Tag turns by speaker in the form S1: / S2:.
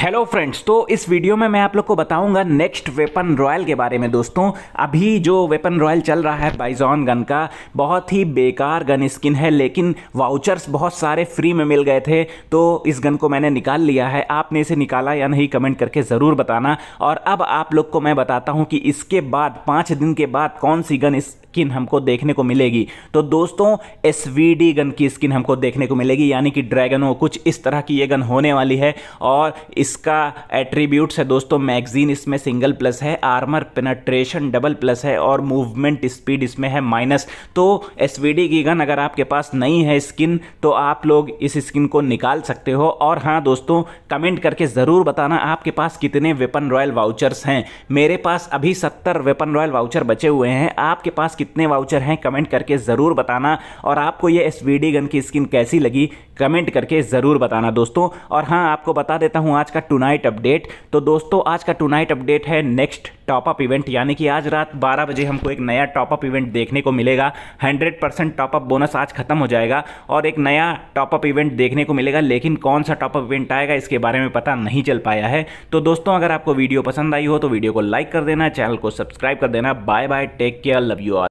S1: hello friends तो इस video में मैं आप लोग को बताऊंगा नेक्स्ट वेपन रॉयल के बारे में दोस्तों अभी जो वेपन रॉयल चल रहा है बाइजॉन गन का बहुत ही बेकार गन स्किन है लेकिन वाउचर्स बहुत सारे फ्री में मिल गए थे तो इस गन को मैंने निकाल लिया है आपने इसे निकाला या नहीं कमेंट करके ज़रूर बताना और अब आप लोग को मैं बताता हूँ कि इसके बाद पाँच दिन के बाद कौन सी गन इस स्किन हमको देखने को मिलेगी तो दोस्तों एस गन की स्किन हमको देखने को मिलेगी यानी कि ड्रैगनो कुछ इस तरह की ये गन होने वाली है और इसका एट्रीब्यूट्स है दोस्तों मैगजीन इसमें सिंगल प्लस है आर्मर पेनाट्रेशन डबल प्लस है और मूवमेंट स्पीड इसमें है माइनस तो एस की गन अगर आपके पास नहीं है स्किन तो आप लोग इस स्किन को निकाल सकते हो और हाँ दोस्तों कमेंट करके ज़रूर बताना आपके पास कितने वेपन रॉयल वाउचर्स हैं मेरे पास अभी सत्तर वेपन रॉयल वाउचर बचे हुए हैं आपके पास कितने कितने वाउचर हैं कमेंट करके ज़रूर बताना और आपको ये एस गन की स्किन कैसी लगी कमेंट करके ज़रूर बताना दोस्तों और हाँ आपको बता देता हूँ आज का टुनाइट अपडेट तो दोस्तों आज का टुनाइट अपडेट है नेक्स्ट टॉपअप इवेंट यानी कि आज रात 12 बजे हमको एक नया टॉपअप इवेंट देखने को मिलेगा 100 परसेंट टॉपअप बोनस आज खत्म हो जाएगा और एक नया टॉपअप इवेंट देखने को मिलेगा लेकिन कौन सा टॉपअप इवेंट आएगा इसके बारे में पता नहीं चल पाया है तो दोस्तों अगर आपको वीडियो पसंद आई हो तो वीडियो को लाइक कर देना चैनल को सब्सक्राइब कर देना bye bye take care love you all